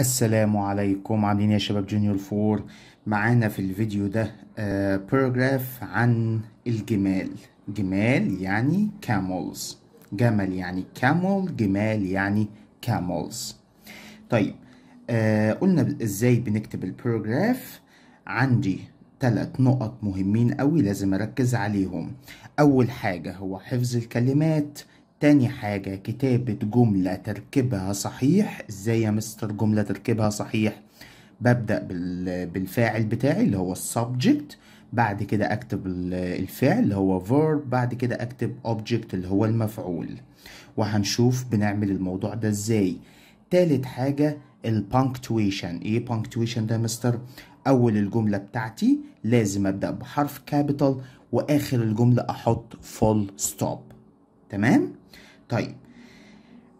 السلام عليكم عاملين إيه يا شباب جونيور فور معانا في الفيديو ده باراجراف آه، عن الجمال جمال يعني كامولز جمل يعني كامل جمال يعني كامولز طيب آه قلنا ازاي بنكتب الباراجراف عندي ثلاث نقط مهمين قوي لازم اركز عليهم اول حاجة هو حفظ الكلمات تاني حاجة كتابة جملة تركيبها صحيح ازاي يا مستر جملة تركيبها صحيح ببدأ بالفاعل بتاعي اللي هو السبجكت بعد كده اكتب الفعل اللي هو verb بعد كده اكتب object اللي هو المفعول وهنشوف بنعمل الموضوع ده ازاي تالت حاجة البانكتويشن ايه بانكتويشن ده مستر اول الجملة بتاعتي لازم ابدأ بحرف كابيتال واخر الجملة احط فول ستوب تمام طيب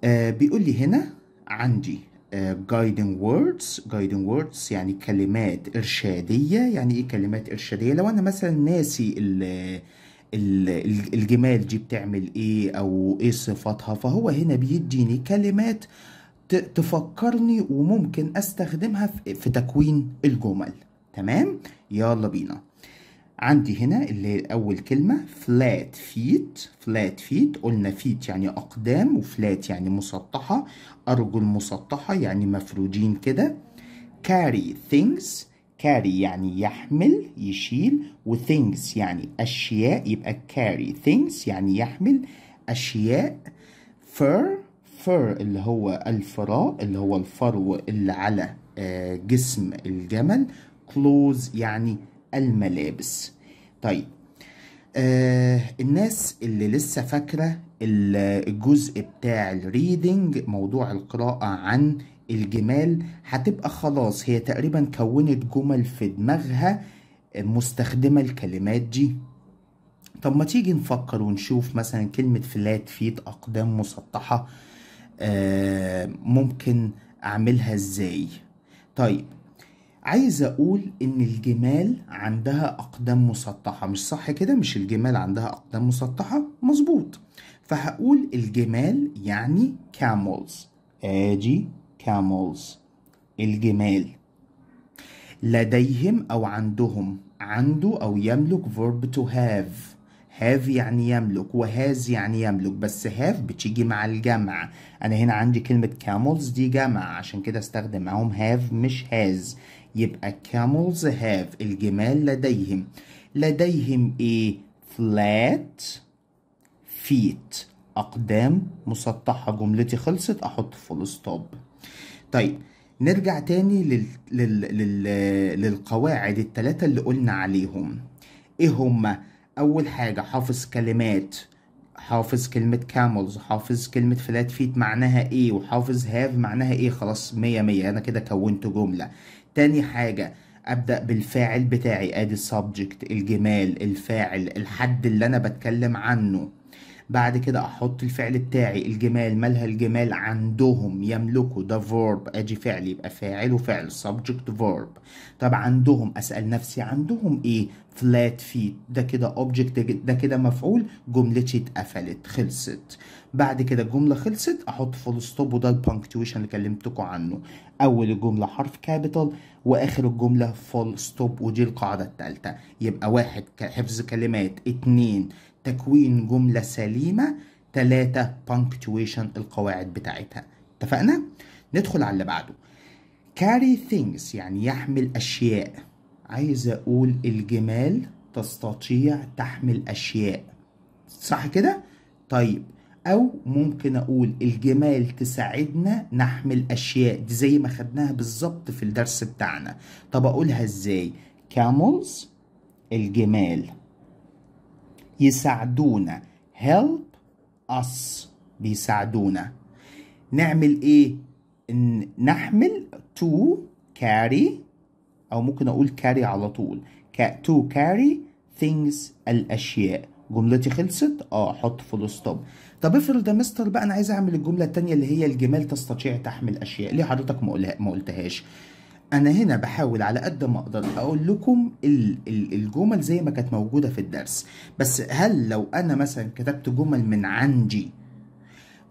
آه بيقول لي هنا عندي آه guiding words guiding words يعني كلمات إرشادية يعني إيه كلمات إرشادية لو أنا مثلا ناسي ال الجمال دي بتعمل ايه او ايه صفاتها فهو هنا بيديني كلمات تفكرني وممكن استخدمها في تكوين الجمل تمام يلا بينا عندي هنا اللي أول كلمة flat feet flat feet قلنا feet يعني أقدام وفلات يعني مسطحة أرجل مسطحة يعني مفروجين كده carry things carry يعني يحمل يشيل وthings يعني أشياء يبقى carry things يعني يحمل أشياء fur fur اللي هو الفراء اللي هو الفرو اللي على آه، جسم الجمل clothes يعني الملابس طيب آه الناس اللي لسه فاكره الجزء بتاع الريدنج موضوع القراءه عن الجمال هتبقى خلاص هي تقريبا كونت جمل في دماغها مستخدمه الكلمات دي طب ما تيجي نفكر ونشوف مثلا كلمه فلات فيت اقدام مسطحه آه ممكن اعملها ازاي طيب عايز اقول ان الجمال عندها اقدام مسطحه مش صح كده مش الجمال عندها اقدام مسطحه مظبوط فهقول الجمال يعني كامولز اجي كامولز الجمال لديهم او عندهم عنده او يملك verb to have have يعني يملك وهاز يعني يملك بس have بتيجي مع الجمع انا هنا عندي كلمة camels دي جمع عشان كده استخدم معاهم have مش has يبقى camels have الجمال لديهم لديهم ايه flat feet أقدام مسطحة جملتي خلصت أحط فول ستوب طيب نرجع تاني لل... لل... لل... للقواعد التلاتة اللي قلنا عليهم ايه هما أول حاجة حافظ كلمات حافظ كلمة كاملز حافظ كلمة فلات فيت معناها ايه وحافظ هاف معناها ايه خلاص مية مية انا كده كونت جملة تاني حاجة ابدأ بالفاعل بتاعي ادي السبجكت الجمال الفاعل الحد اللي انا بتكلم عنه بعد كده احط الفعل بتاعي الجمال مالها الجمال عندهم يملكوا ده فيرب اجي فعل يبقى فاعل وفعل subject verb طب عندهم اسال نفسي عندهم ايه فلات فيت ده كده اوبجكت ده كده مفعول جملتي اتقفلت خلصت بعد كده الجمله خلصت احط فول ستوب وده البانكتويشن اللي كلمتكم عنه اول الجمله حرف كابيتال واخر الجمله فول ستوب ودي القاعده الثالثه يبقى واحد حفظ كلمات اتنين تكوين جمله سليمه تلاتة punctuation القواعد بتاعتها اتفقنا؟ ندخل على اللي بعده carry things يعني يحمل أشياء عايز اقول الجمال تستطيع تحمل اشياء صح كده طيب او ممكن اقول الجمال تساعدنا نحمل اشياء دي زي ما خدناها بالظبط في الدرس بتاعنا طب اقولها ازاي camels الجمال يساعدونا help us بيساعدونا نعمل ايه نحمل to carry أو ممكن أقول carry على طول to carry things الأشياء جملتي خلصت اه حط فول ستوب طب افرض يا مستر بقى انا عايز اعمل الجمله الثانيه اللي هي الجمال تستطيع تحمل اشياء ليه حضرتك ما قلتهاش انا هنا بحاول على قد ما اقدر اقول لكم الجمل زي ما كانت موجوده في الدرس بس هل لو انا مثلا كتبت جمل من عندي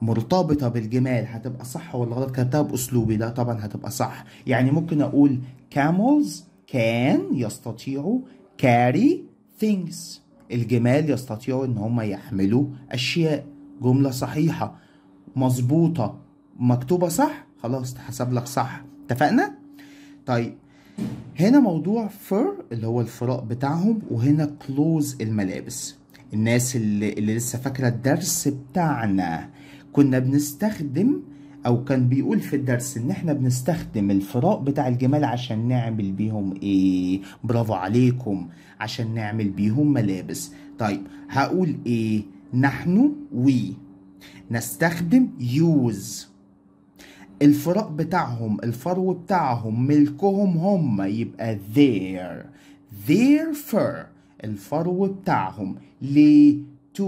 مرتبطه بالجمال هتبقى صح ولا غلط كتبتها باسلوبي لا طبعا هتبقى صح يعني ممكن اقول camels can يستطيعوا carry things الجمال يستطيعوا ان هم يحملوا اشياء جملة صحيحة مظبوطة مكتوبة صح خلاص تحسب لك صح اتفقنا طيب هنا موضوع فر اللي هو الفراء بتاعهم وهنا كلوز الملابس الناس اللي, اللي لسه فاكرة الدرس بتاعنا كنا بنستخدم او كان بيقول في الدرس ان احنا بنستخدم الفراء بتاع الجمال عشان نعمل بيهم ايه برافو عليكم عشان نعمل بيهم ملابس طيب هقول ايه نحن وي نستخدم يوز الفراء بتاعهم الفرو بتاعهم ملكهم هم يبقى their their fur الفرو بتاعهم ليه to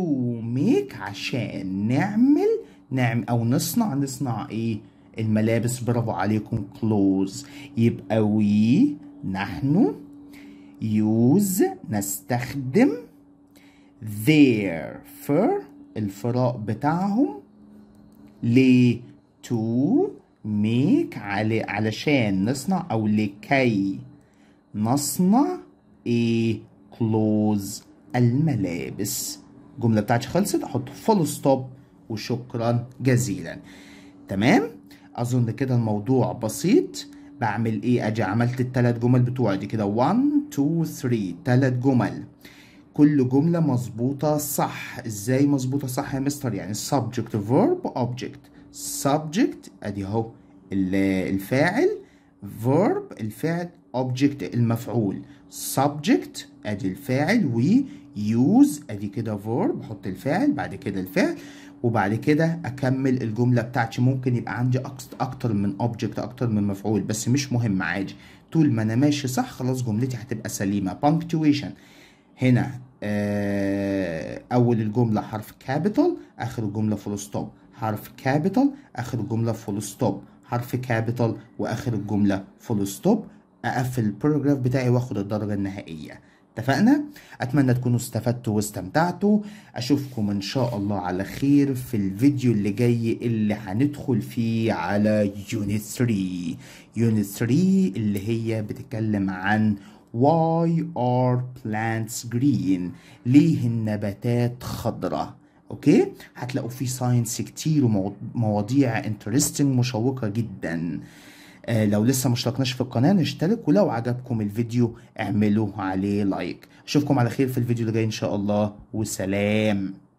make عشان نعمل نعمل او نصنع نصنع ايه الملابس برافو عليكم كلوز يبقى وي نحن يوز نستخدم their فر الفراء بتاعهم ليه تو ميك على علشان نصنع او لكي نصنع ايه كلوز الملابس الجملة بتاعتي خلصت احط فول ستوب وشكرا جزيلا تمام اظن كده الموضوع بسيط بعمل ايه اجي عملت التلات جمل بتوعي دي كده 1 2 3 تلات جمل كل جمله مظبوطه صح ازاي مظبوطه صح يا مستر يعني subject verb object subject ادي اهو الفاعل verb الفعل object المفعول subject ادي الفاعل و use ادي كده verb حط الفاعل بعد كده الفعل وبعد كده اكمل الجمله بتاعتي ممكن يبقى عندي اكتر من اوبجكت اكتر من مفعول بس مش مهم عادي طول ما انا ماشي صح خلاص جملتي هتبقى سليمه punctuation هنا آه، اول الجمله حرف كابيتال اخر الجمله فول ستوب حرف كابيتال اخر الجمله فول ستوب حرف كابيتال واخر الجمله فول ستوب اقفل البروجراف بتاعي واخد الدرجه النهائيه اتفقنا اتمنى تكونوا استفدتوا واستمتعتوا اشوفكم ان شاء الله على خير في الفيديو اللي جاي اللي هندخل فيه على يونت 3 يونت 3 اللي هي بتتكلم عن why are plants green ليه النباتات خضراء اوكي هتلاقوا فيه ساينس كتير ومواضيع انترستنج مشوقه جدا آه، لو لسه مشتركناش في القناه نشترك ولو عجبكم الفيديو اعملوا عليه لايك اشوفكم على خير في الفيديو اللي جاي ان شاء الله وسلام